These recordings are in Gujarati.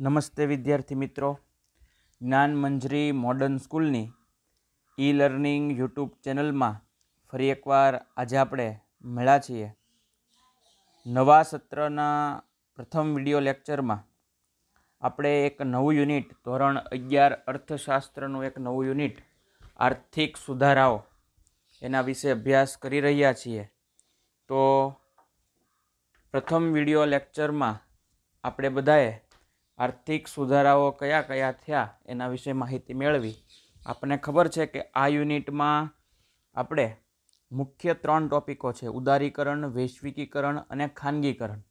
નમસ્તે વિદ્યાર્થી મિત્રો જ્ઞાન મંજરી મોડર્ન સ્કૂલની ઈ લર્નિંગ યુટ્યુબ ચેનલમાં ફરી એકવાર આજે આપણે મળ્યા છીએ નવા સત્રના પ્રથમ વિડિયો લેક્ચરમાં આપણે એક નવું યુનિટ ધોરણ અગિયાર અર્થશાસ્ત્રનું એક નવું યુનિટ આર્થિક સુધારાઓ એના વિશે અભ્યાસ કરી રહ્યા છીએ તો પ્રથમ વિડિયો લેક્ચરમાં આપણે બધાએ આર્થિક સુધારાઓ કયા કયા થયા એના વિશે માહિતી મેળવી આપણને ખબર છે કે આ યુનિટમાં આપણે મુખ્ય ત્રણ ટોપિકો છે ઉદારીકરણ વૈશ્વિકીકરણ અને ખાનગીકરણ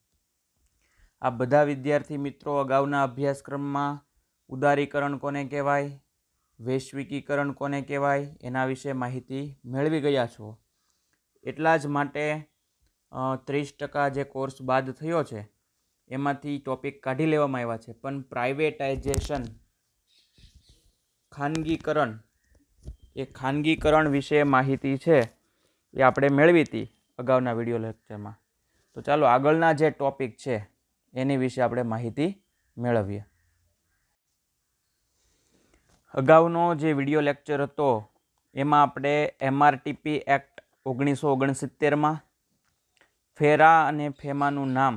આ બધા વિદ્યાર્થી મિત્રો અગાઉના અભ્યાસક્રમમાં ઉદારીકરણ કોને કહેવાય વૈશ્વિકીકરણ કોને કહેવાય એના વિશે માહિતી મેળવી ગયા છો એટલા જ માટે ત્રીસ ટકા જે કોર્સ બાદ થયો છે એમાંથી ટોપિક કાઢી લેવામાં આવ્યા છે પણ પ્રાઇવેટાઇઝેશન ખાનગીકરણ એ ખાનગીકરણ વિશે માહિતી છે એ આપણે મેળવી હતી અગાઉના વિડીયો લેક્ચરમાં તો ચાલો આગળના જે ટોપિક છે એની વિશે આપણે માહિતી મેળવીએ અગાઉનો જે વિડીયો લેક્ચર હતો એમાં આપણે એમઆરટીપી એક્ટ ઓગણીસો ઓગણસિત્તેરમાં ફેરા અને ફેમાનું નામ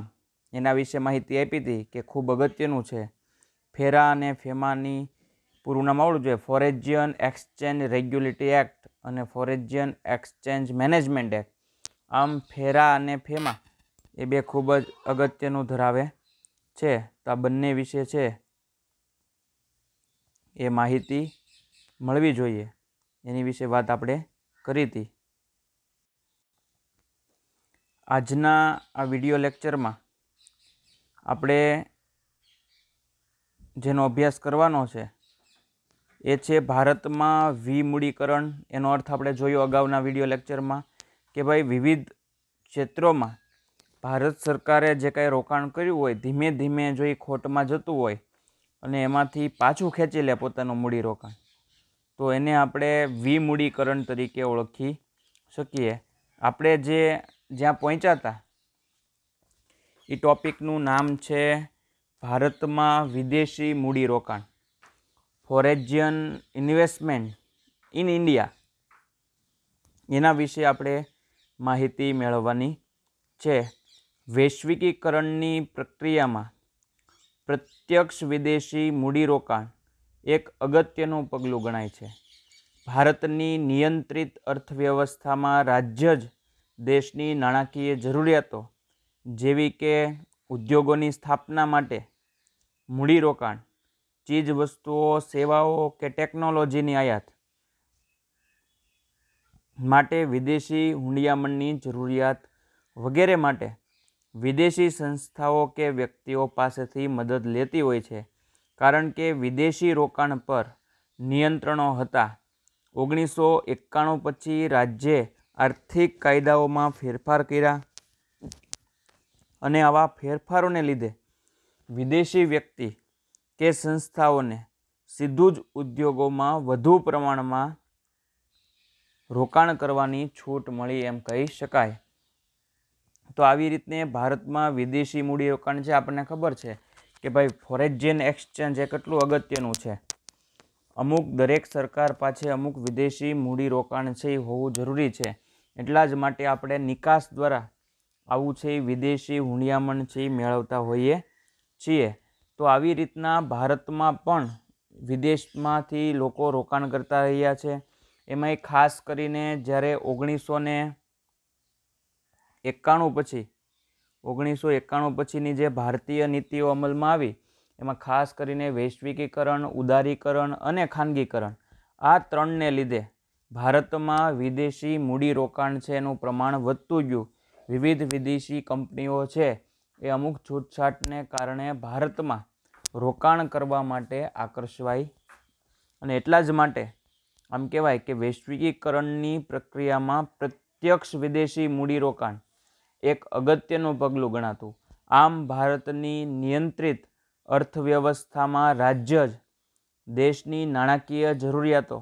એના વિશે માહિતી આપી હતી કે ખૂબ અગત્યનું છે ફેરા અને ફેમાની પૂરું નામ આવડું જોઈએ ફોરેજિયન એક્સચેન્જ રેગ્યુલેટરી એક્ટ અને ફોરેજિયન એક્સચેન્જ મેનેજમેન્ટ એક્ટ આમ ફેરા અને ફેમા એ બે ખૂબ જ અગત્યનું ધરાવે છે તો આ બંને વિશે છે એ માહિતી મળવી જોઈએ એની વિશે વાત આપણે કરી હતી આજના આ વિડિયો લેક્ચરમાં આપણે જેનો અભ્યાસ કરવાનો છે એ છે ભારતમાં વિમૂડીકરણ એનો અર્થ આપણે જોયો અગાઉના વિડીયો લેક્ચરમાં કે ભાઈ વિવિધ ક્ષેત્રોમાં ભારત સરકારે જે કાંઈ રોકાણ કર્યું હોય ધીમે ધીમે જો એ ખોટમાં જતું હોય અને એમાંથી પાછું ખેંચી લે પોતાનું મૂડી રોકાણ તો એને આપણે વિમૂડીકરણ તરીકે ઓળખી શકીએ આપણે જે જ્યાં પહોંચ્યા હતા એ ટૉપિકનું નામ છે ભારતમાં વિદેશી મૂડીરોકાણ ફોરેજિયન ઇન્વેસ્ટમેન્ટ ઇન ઇન્ડિયા એના વિશે આપણે માહિતી મેળવવાની છે વૈશ્વિકીકરણની પ્રક્રિયામાં પ્રત્યક્ષ વિદેશી મૂડીરોકાણ એક અગત્યનું પગલું ગણાય છે ભારતની નિયંત્રિત અર્થવ્યવસ્થામાં રાજ્ય જ દેશની નાણાકીય જરૂરિયાતો જેવી કે ઉદ્યોગોની સ્થાપના માટે મૂડીરોકાણ ચીજ વસ્તુઓ સેવાઓ કે ટેકનોલોજીની આયાત માટે વિદેશી હુંડિયામણની જરૂરિયાત વગેરે માટે વિદેશી સંસ્થાઓ કે વ્યક્તિઓ પાસેથી મદદ લેતી હોય છે કારણ કે વિદેશી રોકાણ પર નિયંત્રણો હતા ઓગણીસો એકાણું પછી રાજ્યે આર્થિક કાયદાઓમાં ફેરફાર કર્યા અને આવા ફેરફારોને લીધે વિદેશી વ્યક્તિ કે સંસ્થાઓને સીધું જ ઉદ્યોગોમાં વધુ પ્રમાણમાં રોકાણ કરવાની છૂટ મળી એમ કહી શકાય તો આવી રીતને ભારતમાં વિદેશી મૂડીરોકાણ છે આપણને ખબર છે કે ભાઈ ફોરેજિયન એક્સચેન્જ એ કેટલું અગત્યનું છે અમુક દરેક સરકાર પાસે અમુક વિદેશી મૂડીરોકાણ છે એ હોવું જરૂરી છે એટલા જ માટે આપણે નિકાસ દ્વારા આવું છે વિદેશી હુંડિયામણ છે મેળવતા હોઈએ છીએ તો આવી રીતના ભારતમાં પણ વિદેશમાંથી લોકો રોકાણ કરતા રહ્યા છે એમાંય ખાસ કરીને જ્યારે ઓગણીસો ને એકાણું પછી ઓગણીસો એકાણું પછીની જે ભારતીય નીતિઓ અમલમાં આવી એમાં ખાસ કરીને વૈશ્વિકીકરણ ઉદારીકરણ અને ખાનગીકરણ આ ત્રણને લીધે ભારતમાં વિદેશી મૂડીરોકાણ છે એનું પ્રમાણ વધતું ગયું વિવિધ વિદેશી કંપનીઓ છે એ અમુક છૂટછાટને કારણે ભારતમાં રોકાણ કરવા માટે આકર્ષવાય અને એટલા જ માટે આમ કહેવાય કે વૈશ્વિકીકરણની પ્રક્રિયામાં પ્રત્યક્ષ વિદેશી મૂડીરોકાણ એક અગત્યનું પગલું ગણાતું આમ ભારતની નિયંત્રિત અર્થવ્યવસ્થામાં રાજ્ય જ દેશની નાણાકીય જરૂરિયાતો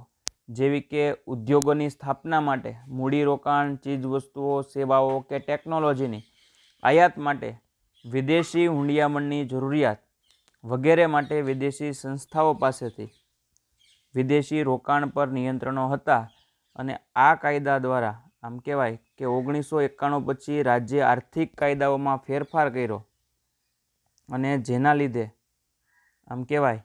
જેવી કે ઉદ્યોગોની સ્થાપના માટે મૂડીરોકાણ ચીજવસ્તુઓ સેવાઓ કે ટેકનોલોજીની આયાત માટે વિદેશી હુંડિયામણની જરૂરિયાત વગેરે માટે વિદેશી સંસ્થાઓ પાસેથી વિદેશી રોકાણ પર નિયંત્રણો હતા અને આ કાયદા દ્વારા આમ કહેવાય કે ઓગણીસો એકાણું પછી રાજ્ય આર્થિક કાયદાઓમાં ફેરફાર કર્યો અને જેના લીધે આમ કહેવાય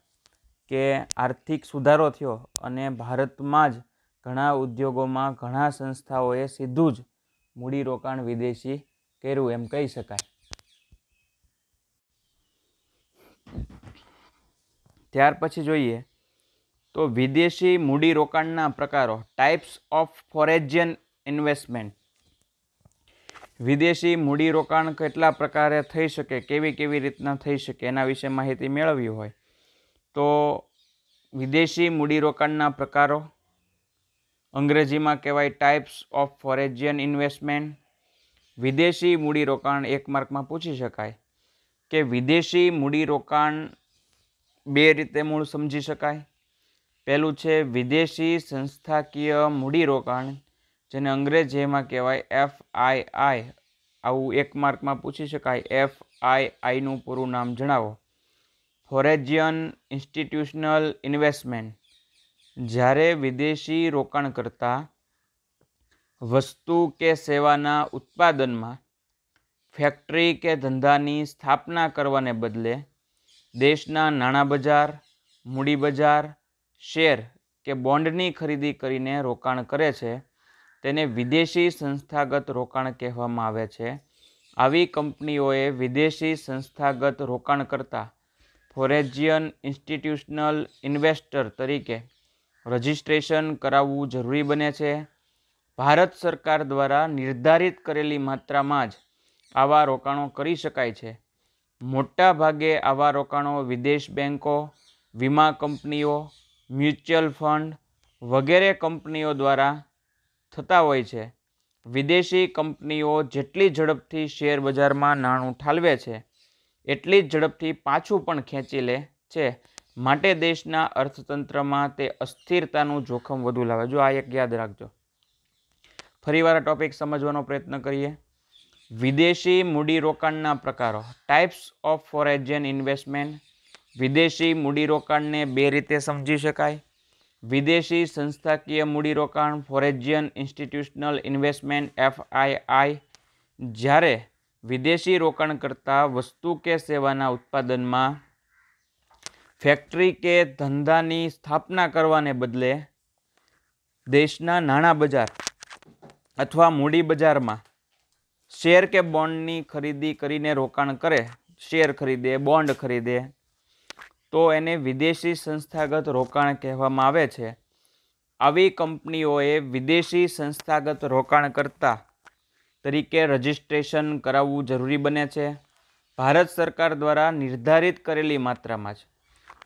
કે આર્થિક સુધારો થયો અને ભારતમાં જ ઘણા ઉદ્યોગોમાં ઘણા સંસ્થાઓએ સીધું જ મૂડીરોકાણ વિદેશી કર્યું એમ કહી શકાય ત્યાર પછી જોઈએ તો વિદેશી મૂડીરોકાણના પ્રકારો ટાઈપ્સ ઓફ ફોરેજિયન ઇન્વેસ્ટમેન્ટ વિદેશી મૂડીરોકાણ કેટલા પ્રકારે થઈ શકે કેવી કેવી રીતના થઈ શકે એના વિશે માહિતી મેળવવી હોય તો વિદેશી મૂડીરોકાણના પ્રકારો અંગ્રેજીમાં કહેવાય ટાઈપ્સ ઓફ ફોરેજિયન ઇન્વેસ્ટમેન્ટ વિદેશી મૂડીરોકાણ એક માર્કમાં પૂછી શકાય કે વિદેશી મૂડીરોકાણ બે રીતે મૂળ સમજી શકાય પહેલું છે વિદેશી સંસ્થાકીય મૂડીરોકાણ જેને અંગ્રેજીમાં કહેવાય એફ આઈ આઈ આવું એક માર્કમાં પૂછી શકાય એફ આઈ આઈનું પૂરું નામ જણાવો ફોરેજિયન ઇન્સ્ટિટ્યુશનલ ઇન્વેસ્ટમેન્ટ જ્યારે વિદેશી રોકાણકર્તા વસ્તુ કે સેવાના ઉત્પાદનમાં ફેક્ટરી કે ધંધાની સ્થાપના કરવાને બદલે દેશના નાણાં બજાર મૂડી બજાર શેર કે બોન્ડની ખરીદી કરીને રોકાણ કરે છે તેને વિદેશી સંસ્થાગત રોકાણ કહેવામાં આવે છે આવી કંપનીઓએ વિદેશી સંસ્થાગત રોકાણ કરતાં ફોરેજિયન ઇન્સ્ટિટ્યુશનલ ઇન્વેસ્ટર તરીકે રજિસ્ટ્રેશન કરાવવું જરૂરી બને છે ભારત સરકાર દ્વારા નિર્ધારિત કરેલી માત્રામાં જ આવા રોકાણો કરી શકાય છે મોટા ભાગે આવા રોકાણો વિદેશ બેન્કો વીમા કંપનીઓ મ્યુચ્યુઅલ ફંડ વગેરે કંપનીઓ દ્વારા થતા હોય છે વિદેશી કંપનીઓ જેટલી ઝડપથી શેર બજારમાં નાણું ઠાલવે છે એટલી જ ઝડપથી પાછું પણ ખેંચી લે છે માટે દેશના અર્થતંત્રમાં તે અસ્થિરતાનું જોખમ વધુ લાવે જો આ એક યાદ રાખજો ફરીવાર ટોપિક સમજવાનો પ્રયત્ન કરીએ વિદેશી મૂડીરોકાણના પ્રકારો ટાઈપ્સ ઓફ ફોરેજિયન ઇન્વેસ્ટમેન્ટ વિદેશી મૂડીરોકાણને બે રીતે સમજી શકાય વિદેશી સંસ્થાકીય મૂડીરોકાણ ફોરેજિયન ઇન્સ્ટિટ્યુશનલ ઇન્વેસ્ટમેન્ટ એફઆઈઆઈ જ્યારે વિદેશી રોકાણ કરતાં વસ્તુ કે સેવાના ઉત્પાદનમાં ફેક્ટરી કે ધંધાની સ્થાપના કરવાને બદલે દેશના નાણાં બજાર અથવા મૂડી બજારમાં શેર કે બોન્ડની ખરીદી કરીને રોકાણ કરે શેર ખરીદે બોન્ડ ખરીદે તો એને વિદેશી સંસ્થાગત રોકાણ કહેવામાં આવે છે આવી કંપનીઓએ વિદેશી સંસ્થાગત રોકાણ કરતાં તરીકે રજિસ્ટ્રેશન કરાવવું જરૂરી બને છે ભારત સરકાર દ્વારા નિર્ધારિત કરેલી માત્રામાં જ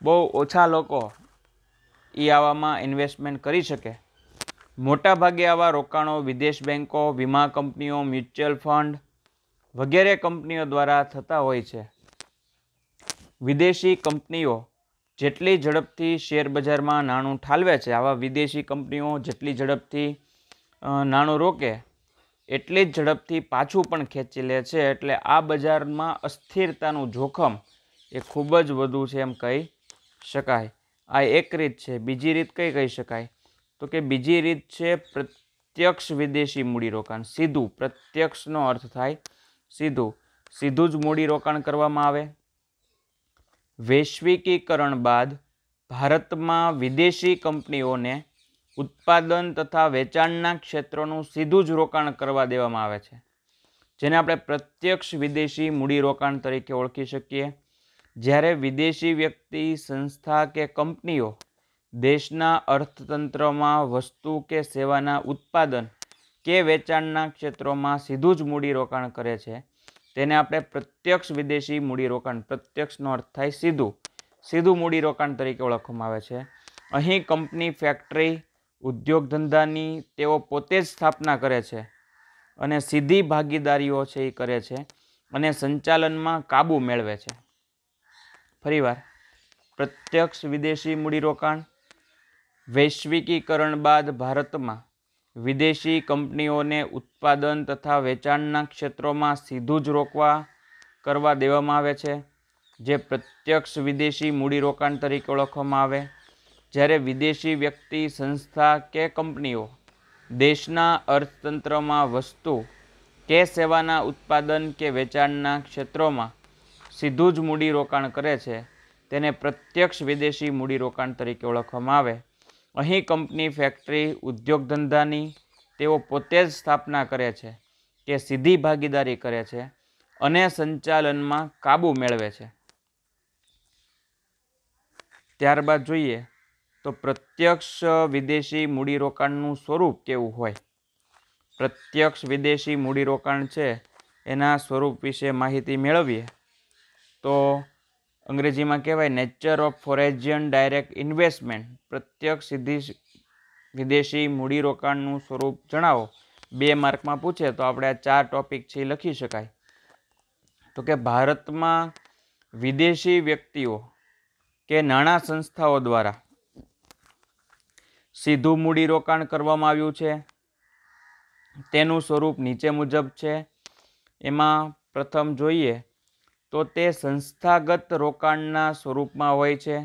બહુ ઓછા લોકો એ આવામાં ઇન્વેસ્ટમેન્ટ કરી શકે મોટાભાગે આવા રોકાણો વિદેશ બેન્કો વીમા કંપનીઓ મ્યુચ્યુઅલ ફંડ વગેરે કંપનીઓ દ્વારા થતા હોય છે વિદેશી કંપનીઓ જેટલી ઝડપથી શેરબજારમાં નાણું ઠાલવે છે આવા વિદેશી કંપનીઓ જેટલી ઝડપથી નાણું રોકે એટલી જ ઝડપથી પાછું પણ ખેંચી લે છે એટલે આ બજારમાં અસ્થિરતાનું જોખમ એ ખૂબ જ વધુ છે એમ કહી શકાય આ એક રીત છે બીજી રીત કઈ કહી શકાય તો કે બીજી રીત છે પ્રત્યક્ષ વિદેશી મૂડીરોકાણ સીધું પ્રત્યક્ષનો અર્થ થાય સીધું સીધું જ મૂડીરોકાણ કરવામાં આવે વૈશ્વિકીકરણ બાદ ભારતમાં વિદેશી કંપનીઓને ઉત્પાદન તથા વેચાણના ક્ષેત્રોનું સીધું જ રોકાણ કરવા દેવામાં આવે છે જેને આપણે પ્રત્યક્ષ વિદેશી મૂડીરોકાણ તરીકે ઓળખી શકીએ જ્યારે વિદેશી વ્યક્તિ સંસ્થા કે કંપનીઓ દેશના અર્થતંત્રમાં વસ્તુ કે સેવાના ઉત્પાદન કે વેચાણના ક્ષેત્રોમાં સીધું જ મૂડીરોકાણ કરે છે તેને આપણે પ્રત્યક્ષ વિદેશી મૂડીરોકાણ પ્રત્યક્ષનો અર્થ થાય સીધું સીધું મૂડીરોકાણ તરીકે ઓળખવામાં આવે છે અહીં કંપની ફેક્ટરી ઉદ્યોગ ધંધાની તેઓ પોતે જ સ્થાપના કરે છે અને સીધી ભાગીદારીઓ છે એ કરે છે અને સંચાલનમાં કાબૂ મેળવે છે ફરીવાર પ્રત્યક્ષ વિદેશી મૂડીરોકાણ વૈશ્વિકીકરણ બાદ ભારતમાં વિદેશી કંપનીઓને ઉત્પાદન તથા વેચાણના ક્ષેત્રોમાં સીધું જ રોકવા કરવા દેવામાં આવે છે જે પ્રત્યક્ષ વિદેશી મૂડીરોકાણ તરીકે ઓળખવામાં આવે જ્યારે વિદેશી વ્યક્તિ સંસ્થા કે કંપનીઓ દેશના અર્થતંત્રમાં વસ્તુ કે સેવાના ઉત્પાદન કે વેચાણના ક્ષેત્રોમાં સીધું જ મૂડીરોકાણ કરે છે તેને પ્રત્યક્ષ વિદેશી મૂડીરોકાણ તરીકે ઓળખવામાં આવે અહીં કંપની ફેક્ટરી ઉદ્યોગ ધંધાની તેઓ પોતે જ સ્થાપના કરે છે કે સીધી ભાગીદારી કરે છે અને સંચાલનમાં કાબૂ મેળવે છે ત્યારબાદ જોઈએ તો પ્રત્યક્ષ વિદેશી મૂડીરોકાણનું સ્વરૂપ કેવું હોય પ્રત્યક્ષ વિદેશી મૂડીરોકાણ છે એના સ્વરૂપ વિશે માહિતી મેળવીએ તો અંગ્રેજીમાં કહેવાય nature of foreign direct investment પ્રત્યક્ષ સીધી વિદેશી મૂડીરોકાણનું સ્વરૂપ જણાવો બે માર્કમાં પૂછે તો આપણે આ ચાર ટોપિક છે લખી શકાય તો કે ભારતમાં વિદેશી વ્યક્તિઓ કે નાણાં સંસ્થાઓ દ્વારા સીધું મૂડી રોકાણ કરવામાં આવ્યું છે તેનું સ્વરૂપ નીચે મુજબ છે એમાં પ્રથમ જોઈએ તો તે સંસ્થાગત રોકાણના સ્વરૂપમાં હોય છે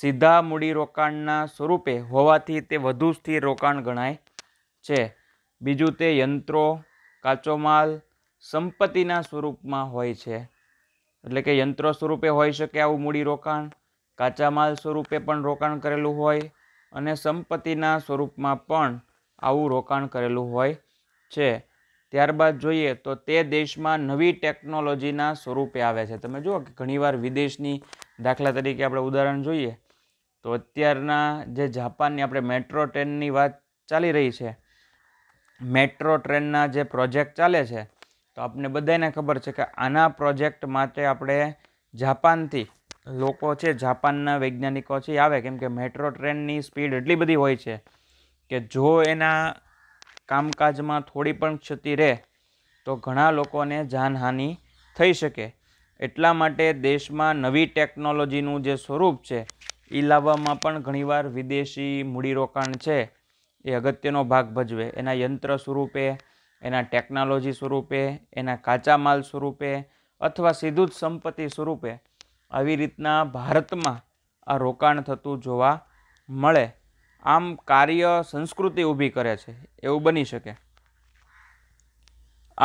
સીધા મૂડી રોકાણના સ્વરૂપે હોવાથી તે વધુ સ્થિર રોકાણ ગણાય છે બીજું તે યંત્રો કાચો માલ સંપત્તિના સ્વરૂપમાં હોય છે એટલે કે યંત્રો સ્વરૂપે હોઈ શકે આવું મૂડી રોકાણ કાચા માલ સ્વરૂપે પણ રોકાણ કરેલું હોય અને સંપત્તિના સ્વરૂપમાં પણ આવું રોકાણ કરેલું હોય છે ત્યારબાદ જોઈએ તો તે દેશમાં નવી ટેકનોલોજીના સ્વરૂપે આવે છે તમે જુઓ કે ઘણીવાર વિદેશની દાખલા તરીકે આપણે ઉદાહરણ જોઈએ તો અત્યારના જે જાપાનની આપણે મેટ્રો ટ્રેનની વાત ચાલી રહી છે મેટ્રો ટ્રેનના જે પ્રોજેક્ટ ચાલે છે તો આપણે બધાને ખબર છે કે આના પ્રોજેક્ટ માટે આપણે જાપાનથી લોકો છે જાપાનના વૈજ્ઞાનિકો છે આવે કેમ કે મેટ્રો ટ્રેનની સ્પીડ એટલી બધી હોય છે કે જો એના કામકાજમાં થોડી પણ ક્ષતિ રહે તો ઘણા લોકોને જાનહાનિ થઈ શકે એટલા માટે દેશમાં નવી ટેકનોલોજીનું જે સ્વરૂપ છે એ લાવવામાં પણ ઘણીવાર વિદેશી મૂડીરોકાણ છે એ અગત્યનો ભાગ ભજવે એના યંત્ર સ્વરૂપે એના ટેકનોલોજી સ્વરૂપે એના કાચા માલ સ્વરૂપે અથવા સીધું જ સંપત્તિ સ્વરૂપે આવી રીતના ભારતમાં આ રોકાણ થતું જોવા મળે આમ કાર્ય સંસ્કૃતિ ઊભી કરે છે એવું બની શકે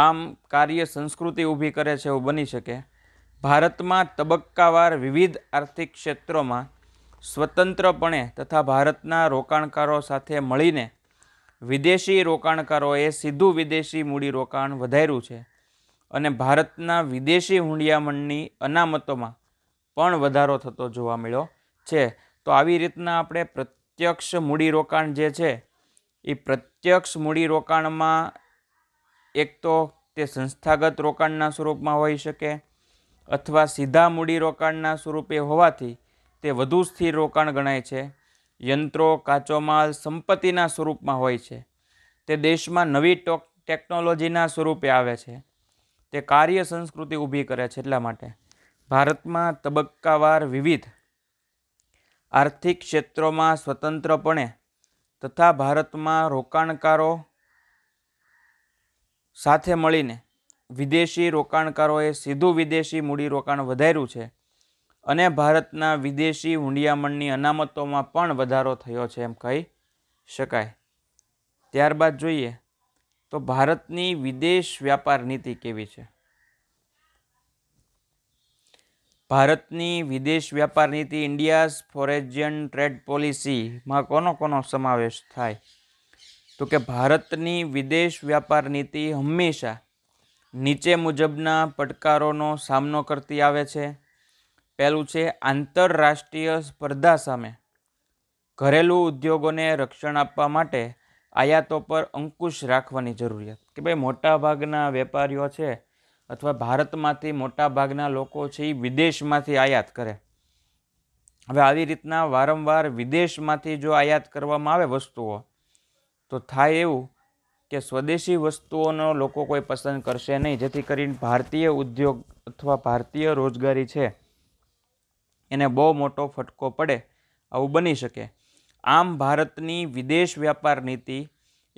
આમ કાર્ય સંસ્કૃતિ ઊભી કરે છે એવું બની શકે ભારતમાં તબક્કાવાર વિવિધ આર્થિક ક્ષેત્રોમાં સ્વતંત્રપણે તથા ભારતના રોકાણકારો સાથે મળીને વિદેશી રોકાણકારોએ સીધું વિદેશી મૂડીરોકાણ વધાર્યું છે અને ભારતના વિદેશી હુંડિયામણની અનામતોમાં પણ વધારો થતો જોવા મળ્યો છે તો આવી રીતના આપણે પ્રત્યક્ષ મૂડીરોકાણ જે છે એ પ્રત્યક્ષ મૂડીરોકાણમાં એક તો તે સંસ્થાગત રોકાણના સ્વરૂપમાં હોઈ શકે અથવા સીધા મૂડીરોકાણના સ્વરૂપે હોવાથી તે વધુ સ્થિર રોકાણ ગણાય છે યંત્રો કાચો માલ સંપત્તિના સ્વરૂપમાં હોય છે તે દેશમાં નવી ટેકનોલોજીના સ્વરૂપે આવે છે તે કાર્ય સંસ્કૃતિ ઊભી કરે છે એટલા માટે ભારતમાં તબક્કાવાર વિવિધ આર્થિક ક્ષેત્રોમાં સ્વતંત્રપણે તથા ભારતમાં રોકાણકારો સાથે મળીને વિદેશી રોકાણકારોએ સીધું વિદેશી મૂડીરોકાણ વધાર્યું છે અને ભારતના વિદેશી હુંડિયામણની અનામતોમાં પણ વધારો થયો છે એમ કહી શકાય ત્યારબાદ જોઈએ તો ભારતની વિદેશ વ્યાપાર નીતિ કેવી છે ભારતની વિદેશ વ્યાપાર નીતિ ઇન્ડિયાઝ ફોરેજિયન ટ્રેડ પોલિસીમાં કોનો કોનો સમાવેશ થાય તો કે ભારતની વિદેશ વ્યાપાર નીતિ હંમેશા નીચે મુજબના પડકારોનો સામનો કરતી આવે છે પહેલું છે આંતરરાષ્ટ્રીય સ્પર્ધા સામે ઘરેલું ઉદ્યોગોને રક્ષણ આપવા માટે આયાતો પર અંકુશ રાખવાની જરૂરિયાત કે ભાઈ મોટાભાગના વેપારીઓ છે અથવા ભારતમાંથી મોટાભાગના લોકો છે એ વિદેશમાંથી આયાત કરે હવે આવી રીતના વારંવાર વિદેશમાંથી જો આયાત કરવામાં આવે વસ્તુઓ તો થાય એવું કે સ્વદેશી વસ્તુઓનો લોકો કોઈ પસંદ કરશે નહીં જેથી કરીને ભારતીય ઉદ્યોગ અથવા ભારતીય રોજગારી છે એને બહુ મોટો ફટકો પડે આવું બની શકે આમ ભારતની વિદેશ વ્યાપાર નીતિ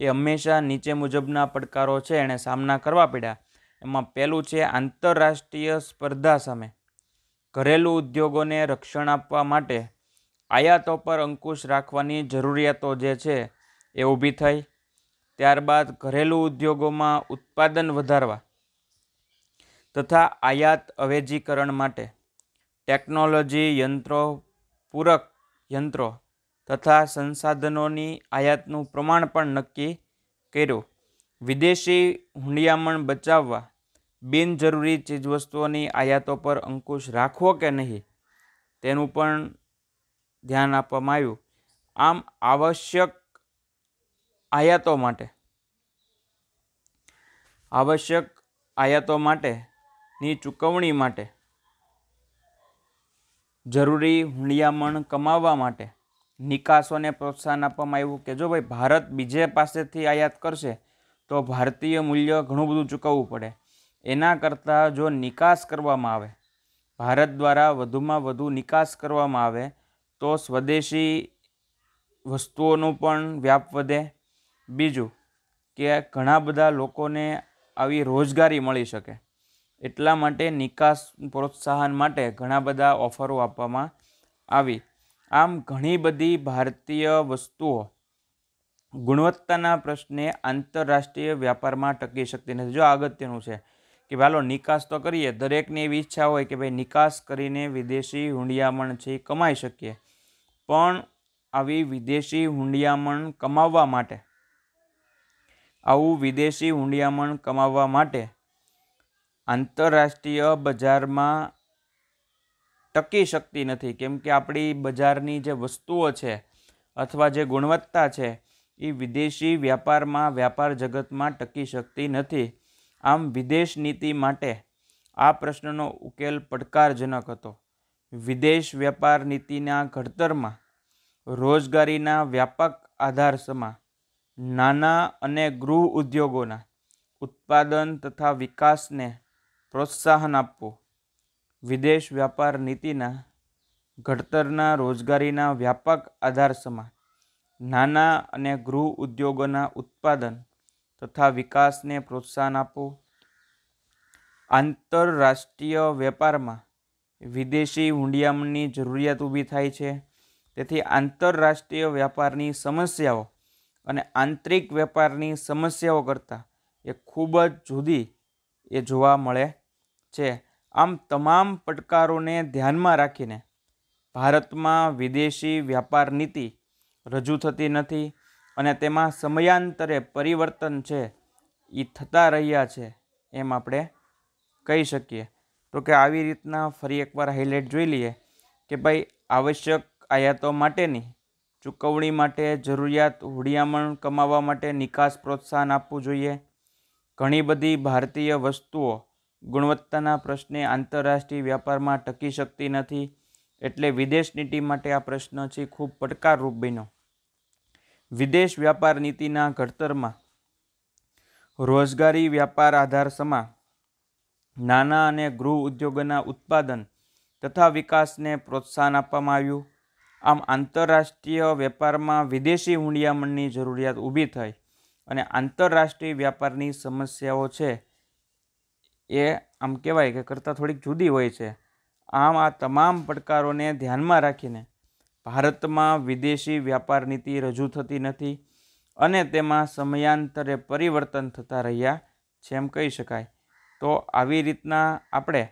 એ હંમેશા નીચે મુજબના પડકારો છે એણે સામના કરવા પડ્યા એમાં પહેલું છે આંતરરાષ્ટ્રીય સ્પર્ધા સામે ઘરેલુ ઉદ્યોગોને રક્ષણ આપવા માટે આયાતો પર અંકુશ રાખવાની જરૂરિયાતો જે છે એ ઊભી થઈ ત્યારબાદ ઘરેલું ઉદ્યોગોમાં ઉત્પાદન વધારવા તથા આયાત અવેજીકરણ માટે ટેકનોલોજી યંત્રો પૂરક યંત્રો તથા સંસાધનોની આયાતનું પ્રમાણ પણ નક્કી કર્યું વિદેશી હુંડિયામણ બચાવવા બિનજરૂરી ચીજવસ્તુઓની આયાતો પર અંકુશ રાખવો કે નહીં તેનું પણ ધ્યાન આપવામાં આવ્યું આમ આવશ્યક આયાતો માટે આવશ્યક આયાતો માટેની ચૂકવણી માટે જરૂરી હુંડિયામણ કમાવવા માટે નિકાસોને પ્રોત્સાહન આપવામાં આવ્યું કે જો ભાઈ ભારત બીજે પાસેથી આયાત કરશે તો ભારતીય મૂલ્ય ઘણું બધું ચૂકવવું પડે એના કરતાં જો નિકાસ કરવામાં આવે ભારત દ્વારા વધુમાં વધુ નિકાસ કરવામાં આવે તો સ્વદેશી વસ્તુઓનો પણ વ્યાપ વધે બીજું કે ઘણા બધા લોકોને આવી રોજગારી મળી શકે એટલા માટે નિકાસ પ્રોત્સાહન માટે ઘણા બધા ઓફરો આપવામાં આવી આમ ઘણી બધી ભારતીય વસ્તુઓ ગુણવત્તાના પ્રશ્ને આંતરરાષ્ટ્રીય વ્યાપારમાં ટકી શકતી નથી જો અગત્યનું છે કે ભાલો નિકાસ તો કરીએ દરેકની એવી ઈચ્છા હોય કે ભાઈ નિકાસ કરીને વિદેશી હુંડિયામણ છે કમાઈ શકીએ પણ આવી વિદેશી હુંડિયામણ કમાવવા માટે આવું વિદેશી હુંડિયામણ કમાવવા માટે આંતરરાષ્ટ્રીય બજારમાં ટકી શકતી નથી કેમ કે આપણી બજારની જે વસ્તુઓ છે અથવા જે ગુણવત્તા છે એ વિદેશી વ્યાપારમાં વ્યાપાર જગતમાં ટકી શકતી નથી આમ વિદેશ નીતિ માટે આ પ્રશ્નનો ઉકેલ પડકારજનક હતો વિદેશ વ્યાપાર નીતિના ઘડતરમાં રોજગારીના વ્યાપક આધાર સમા નાના અને ગૃહ ઉદ્યોગોના ઉત્પાદન તથા વિકાસને પ્રોત્સાહન આપવું વિદેશ વ્યાપાર નીતિના ઘડતરના રોજગારીના વ્યાપક આધાર સમા નાના અને ગૃહ ઉદ્યોગોના ઉત્પાદન તથા વિકાસને પ્રોત્સાહન આપવું આંતરરાષ્ટ્રીય વેપારમાં વિદેશી હુંડિયામણની જરૂરિયાત ઊભી થાય છે તેથી આંતરરાષ્ટ્રીય વ્યાપારની સમસ્યાઓ અને આંતરિક વેપારની સમસ્યાઓ કરતાં એ ખૂબ જ જુદી એ જોવા મળે છે આમ તમામ પડકારોને ધ્યાનમાં રાખીને ભારતમાં વિદેશી વ્યાપાર નીતિ રજૂ થતી નથી અને તેમાં સમયાંતરે પરિવર્તન છે એ થતા રહ્યા છે એમ આપણે કહી શકીએ તો કે આવી રીતના ફરી એકવાર હાઇલાઇટ જોઈ લઈએ કે ભાઈ આવશ્યક આયાતો માટેની ચૂકવણી માટે જરૂરિયાત હુડિયામણ કમાવવા માટે નિકાસ પ્રોત્સાહન આપવું જોઈએ ઘણી બધી ભારતીય વસ્તુઓ ગુણવત્તાના પ્રશ્ને આંતરરાષ્ટ્રીય વ્યાપારમાં ટકી શકતી નથી એટલે વિદેશ નીતિ માટે આ પ્રશ્ન છે ખૂબ પડકારરૂપ બન્યો વિદેશ વ્યાપાર નીતિના ઘડતરમાં રોજગારી વ્યાપાર આધાર સમા નાના અને ગૃહ ઉદ્યોગોના ઉત્પાદન તથા વિકાસને પ્રોત્સાહન આપવામાં આવ્યું આમ આંતરરાષ્ટ્રીય વેપારમાં વિદેશી હુંડિયામણની જરૂરિયાત ઊભી થઈ અને આંતરરાષ્ટ્રીય વ્યાપારની સમસ્યાઓ છે એ આમ કહેવાય કે કરતાં થોડીક જુદી હોય છે આમ આ તમામ પડકારોને ધ્યાનમાં રાખીને ભારતમાં વિદેશી વ્યાપાર નીતિ રજૂ થતી નથી અને તેમાં સમયાંતરે પરિવર્તન થતા રહ્યા છે એમ કહી શકાય તો આવી રીતના આપણે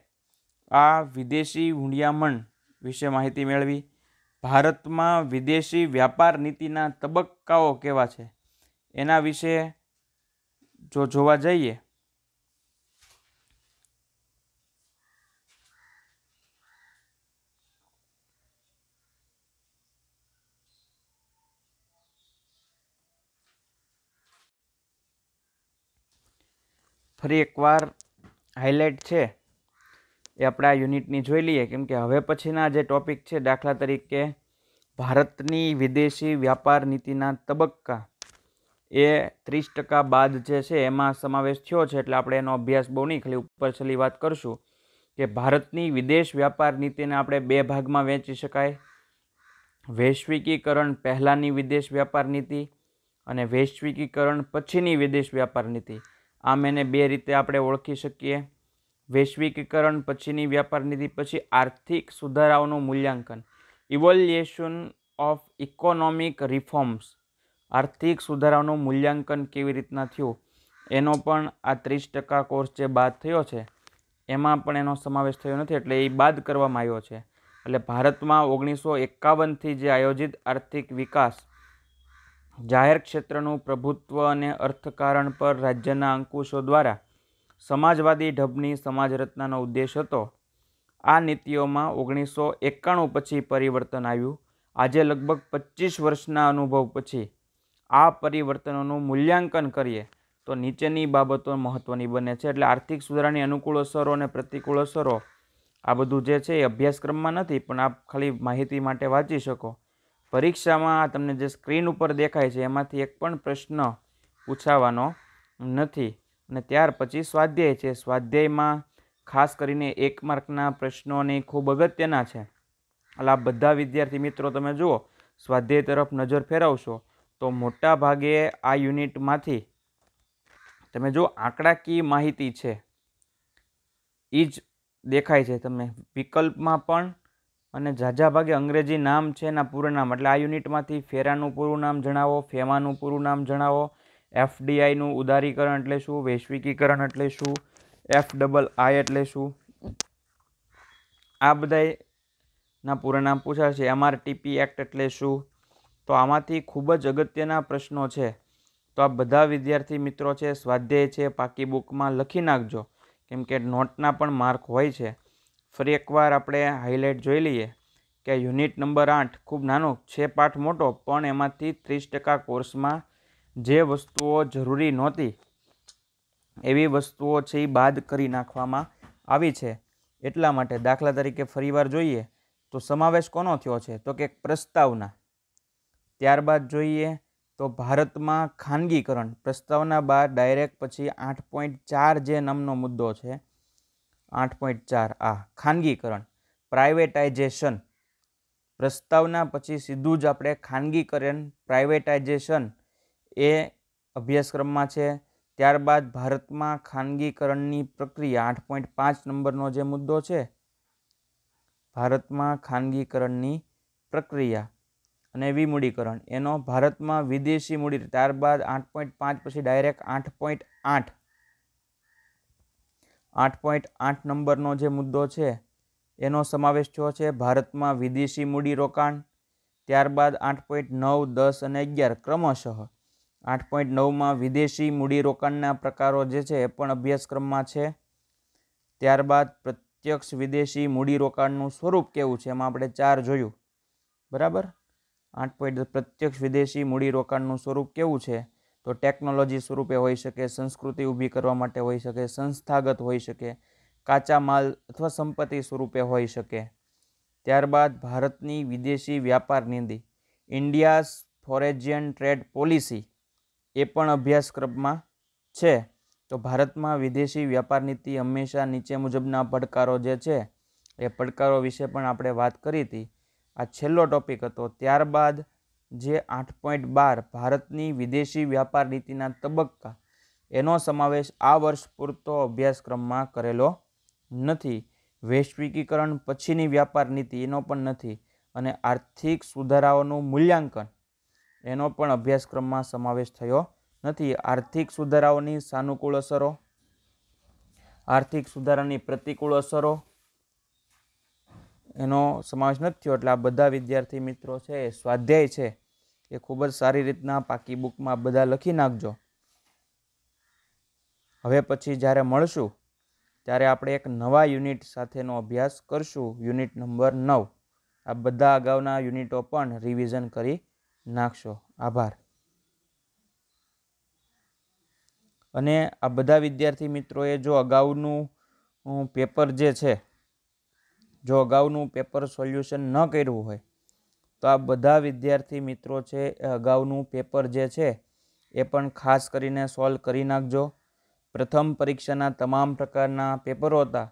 આ વિદેશી હુંડિયામણ વિશે માહિતી મેળવી ભારતમાં વિદેશી વ્યાપાર નીતિના તબક્કાઓ કેવા છે એના વિશે જો જોવા જઈએ ફરી એકવાર હાઇલાઇટ છે એ આપણે આ યુનિટની જોઈ લઈએ કેમ કે હવે પછીના જે ટૉપિક છે દાખલા તરીકે ભારતની વિદેશી વ્યાપાર નીતિના તબક્કા એ ત્રીસ ટકા બાદ જે છે એમાં સમાવેશ થયો છે એટલે આપણે એનો અભ્યાસ બહુ નહીં ખાલી ઉપર છેલ્લી વાત કરશું કે ભારતની વિદેશ વ્યાપાર નીતિને આપણે બે ભાગમાં વેચી શકાય વૈશ્વિકીકરણ પહેલાંની વિદેશ વ્યાપાર નીતિ અને વૈશ્વિકીકરણ પછીની વિદેશ વ્યાપાર નીતિ આમ એને બે રીતે આપણે ઓળખી શકીએ વૈશ્વિકીકરણ પછીની વ્યાપાર નીતિ પછી આર્થિક સુધારાઓનું મૂલ્યાંકન ઇવોલ્યુશન ઓફ ઇકોનોમિક રિફોર્મ્સ આર્થિક સુધારાઓનું મૂલ્યાંકન કેવી રીતના થયું એનો પણ આ ત્રીસ ટકા કોર્સ જે બાદ થયો છે એમાં પણ એનો સમાવેશ થયો નથી એટલે એ બાદ કરવામાં આવ્યો છે એટલે ભારતમાં ઓગણીસો એકાવનથી જે આયોજિત આર્થિક વિકાસ જાહેર ક્ષેત્રનું પ્રભુત્વ અને અર્થકારણ પર રાજ્યના અંકુશો દ્વારા સમાજવાદી ઢબની સમાજરત્નાનો ઉદ્દેશ હતો આ નીતિઓમાં ઓગણીસો એકાણું પછી પરિવર્તન આવ્યું આજે લગભગ પચીસ વર્ષના અનુભવ પછી આ પરિવર્તનોનું મૂલ્યાંકન કરીએ તો નીચેની બાબતો મહત્ત્વની બને છે એટલે આર્થિક સુધારાની અનુકૂળ અસરો અને પ્રતિકૂળ અસરો આ બધું જે છે એ અભ્યાસક્રમમાં નથી પણ આપ ખાલી માહિતી માટે વાંચી શકો પરીક્ષામાં તમને જે સ્ક્રીન ઉપર દેખાય છે એમાંથી એક પણ પ્રશ્ન પૂછાવાનો નથી અને ત્યાર પછી સ્વાધ્યાય છે સ્વાધ્યાયમાં ખાસ કરીને એક માર્કના પ્રશ્નોની ખૂબ અગત્યના છે એટલે આ બધા વિદ્યાર્થી મિત્રો તમે જુઓ સ્વાધ્યાય તરફ નજર ફેરવશો તો મોટા ભાગે આ યુનિટમાંથી તમે જો આંકડાકીય માહિતી છે એ જ દેખાય છે તમે વિકલ્પમાં પણ અને ઝાઝા ભાગે અંગ્રેજી નામ છે એના પૂરું નામ એટલે આ યુનિટમાંથી ફેરાનું પૂરું નામ જણાવો ફેમાનું પૂરું નામ જણાવો એફડીઆઈનું ઉદારીકરણ એટલે શું વૈશ્વિકીકરણ એટલે શું એફ ડબલ આઈ એટલે શું આ બધાના પૂરા નામ પૂછાશે એમઆરટીપી એક્ટ એટલે શું તો આમાંથી ખૂબ જ અગત્યના પ્રશ્નો છે તો આ બધા વિદ્યાર્થી મિત્રો છે સ્વાધ્યાય છે પાકી બુકમાં લખી નાખજો કેમ કે નોટના પણ માર્ક હોય છે ફરી એકવાર આપણે હાઇલાઇટ જોઈ લઈએ કે યુનિટ નંબર આઠ ખૂબ નાનો છે પાઠ મોટો પણ એમાંથી ત્રીસ ટકા કોર્સમાં જે વસ્તુઓ જરૂરી નહોતી એવી વસ્તુઓ છે એ બાદ કરી નાખવામાં આવી છે એટલા માટે દાખલા તરીકે ફરીવાર જોઈએ તો સમાવેશ કોનો થયો છે તો કે પ્રસ્તાવના ત્યારબાદ જોઈએ તો ભારતમાં ખાનગીકરણ પ્રસ્તાવના બાદ ડાયરેક્ટ પછી આઠ પોઈન્ટ ચાર જે નામનો મુદ્દો છે આઠ પોઈન્ટ ચાર આ ખાનગીકરણ પ્રાઇવેટાઇઝેશન પ્રસ્તાવના પછી સીધું જ આપણે ખાનગીકરણ પ્રાઇવેટાઇઝેશન એ અભ્યાસક્રમમાં છે ત્યારબાદ ભારતમાં ખાનગીકરણની પ્રક્રિયા આઠ પોઈન્ટ પાંચ નંબરનો જે મુદ્દો છે ભારતમાં ખાનગીકરણની પ્રક્રિયા અને વિમૂડીકરણ એનો ભારતમાં વિદેશી મૂડી ત્યારબાદ આઠ પોઈન્ટ પાંચ પછી ડાયરેક્ટ આઠ પોઈન્ટ આઠ આઠ પોઈન્ટ આઠ નંબરનો જે મુદ્દો છે એનો સમાવેશ થયો છે ભારતમાં વિદેશી મૂડીરોકાણ ત્યારબાદ આઠ પોઈન્ટ નવ દસ અને અગિયાર ક્રમશઃ આઠ પોઈન્ટ નવમાં વિદેશી મૂડીરોકાણના પ્રકારો જે છે એ પણ અભ્યાસક્રમમાં છે ત્યારબાદ પ્રત્યક્ષ વિદેશી મૂડીરોકાણનું સ્વરૂપ કેવું છે એમાં આપણે ચાર જોયું બરાબર આઠ પોઈન્ટ પ્રત્યક્ષ વિદેશી મૂડીરોકાણનું સ્વરૂપ કેવું છે તો ટેકનોલોજી સ્વરૂપે હોઈ શકે સંસ્કૃતિ ઊભી કરવા માટે હોઈ શકે સંસ્થાગત હોઈ શકે કાચા માલ અથવા સંપત્તિ સ્વરૂપે હોઈ શકે ત્યારબાદ ભારતની વિદેશી વ્યાપાર નીતિ ઇન્ડિયાઝ ફોરેજિયન ટ્રેડ પોલિસી એ પણ અભ્યાસક્રમમાં છે તો ભારતમાં વિદેશી વ્યાપાર નીતિ હંમેશા નીચે મુજબના પડકારો જે છે એ પડકારો વિશે પણ આપણે વાત કરી હતી આ છેલ્લો ટોપિક હતો ત્યારબાદ જે આઠ પોઈન્ટ બાર ભારતની વિદેશી વ્યાપાર નીતિના તબક્કા એનો સમાવેશ આ વર્ષ પૂરતો અભ્યાસક્રમમાં કરેલો નથી વૈશ્વિકીકરણ પછીની વ્યાપાર નીતિ એનો પણ નથી અને આર્થિક સુધારાઓનું મૂલ્યાંકન એનો પણ અભ્યાસક્રમમાં સમાવેશ થયો નથી આર્થિક સુધારાઓની સાનુકૂળ અસરો આર્થિક સુધારાની પ્રતિકૂળ અસરો એનો સમાવેશ નથી થયો એટલે આ બધા વિદ્યાર્થી મિત્રો છે સ્વાધ્યાય છે એ ખૂબ જ સારી રીતના પાકી બુકમાં બધા લખી નાખજો હવે પછી જ્યારે મળશું ત્યારે આપણે એક નવા યુનિટ સાથેનો અભ્યાસ કરશું યુનિટ નંબર નવ આ બધા અગાઉના યુનિટો પણ રિવિઝન કરી નાખશો આભાર અને આ બધા વિદ્યાર્થી મિત્રોએ જો અગાઉનું પેપર જે છે જો અગાઉનું પેપર સોલ્યુશન ન કર્યું હોય તો આ બધા વિદ્યાર્થી મિત્રો છે અગાઉનું પેપર જે છે એ પણ ખાસ કરીને સોલ્વ કરી નાખજો પ્રથમ પરીક્ષાના તમામ પ્રકારના પેપરો હતા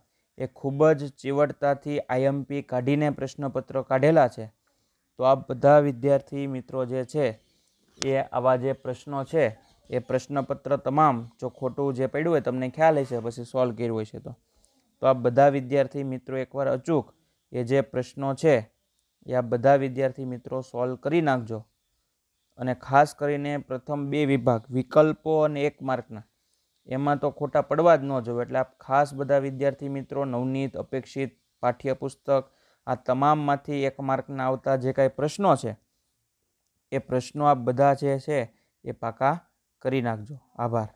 એ ખૂબ જ ચીવટતાથી આઈએમપી કાઢીને પ્રશ્નપત્રો કાઢેલા છે તો આ બધા વિદ્યાર્થી મિત્રો જે છે એ આવા જે પ્રશ્નો છે એ પ્રશ્નપત્ર તમામ જો ખોટું જે પડ્યું હોય તમને ખ્યાલ હશે પછી સોલ્વ કર્યું હશે તો તો આ બધા વિદ્યાર્થી મિત્રો એકવાર અચૂક એ જે પ્રશ્નો છે એ આ બધા વિદ્યાર્થી મિત્રો સોલ્વ કરી નાખજો અને ખાસ કરીને પ્રથમ બે વિભાગ વિકલ્પો અને એક માર્કના એમાં તો ખોટા પડવા જ ન જોઈએ એટલે આપ ખાસ બધા વિદ્યાર્થી મિત્રો નવનીત અપેક્ષિત પાઠ્યપુસ્તક આ તમામમાંથી એક માર્કના આવતા જે કાંઈ પ્રશ્નો છે એ પ્રશ્નો આપ બધા જે છે એ પાકા કરી નાખજો આભાર